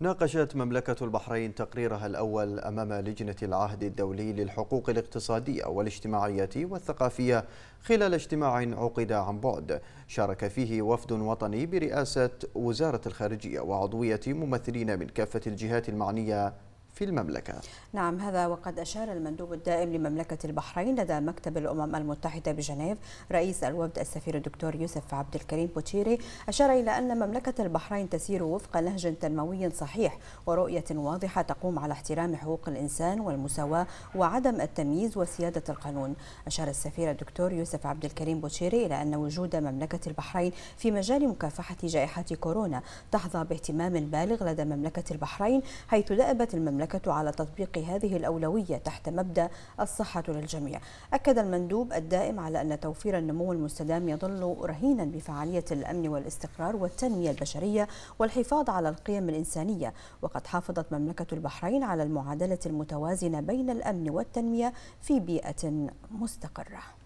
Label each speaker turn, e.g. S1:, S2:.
S1: ناقشت مملكة البحرين تقريرها الأول أمام لجنة العهد الدولي للحقوق الاقتصادية والاجتماعية والثقافية خلال اجتماع عقد عن بعد شارك فيه وفد وطني برئاسة وزارة الخارجية وعضوية ممثلين من كافة الجهات المعنية في المملكة
S2: نعم هذا وقد أشار المندوب الدائم لمملكة البحرين لدى مكتب الأمم المتحدة بجنيف رئيس الوفد السفير الدكتور يوسف عبد الكريم بوتيري أشار إلى أن مملكة البحرين تسير وفق نهج تنموي صحيح ورؤية واضحة تقوم على احترام حقوق الإنسان والمساواة وعدم التمييز وسيادة القانون أشار السفير الدكتور يوسف عبد الكريم بوتيري إلى أن وجود مملكة البحرين في مجال مكافحة جائحة كورونا تحظى باهتمام بالغ لدى مملكة البحرين حيث دأبت المملكة المملكة على تطبيق هذه الأولوية تحت مبدأ الصحة للجميع أكد المندوب الدائم على أن توفير النمو المستدام يظل رهينا بفعالية الأمن والاستقرار والتنمية البشرية والحفاظ على القيم الإنسانية وقد حافظت مملكة البحرين على المعادلة المتوازنة بين الأمن والتنمية في بيئة مستقرة